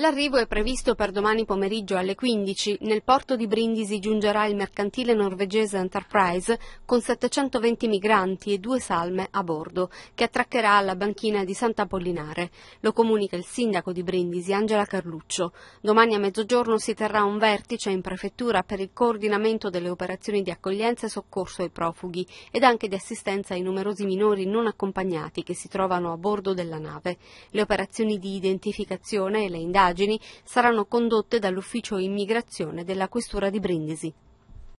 L'arrivo è previsto per domani pomeriggio alle 15. Nel porto di Brindisi giungerà il mercantile norvegese Enterprise con 720 migranti e due salme a bordo, che attraccherà alla banchina di Sant'Apollinare. Lo comunica il sindaco di Brindisi, Angela Carluccio. Domani a mezzogiorno si terrà un vertice in prefettura per il coordinamento delle operazioni di accoglienza e soccorso ai profughi ed anche di assistenza ai numerosi minori non accompagnati che si trovano a bordo della nave. Le operazioni di identificazione e le indagini indagini saranno condotte dall'ufficio immigrazione della Questura di Brindisi.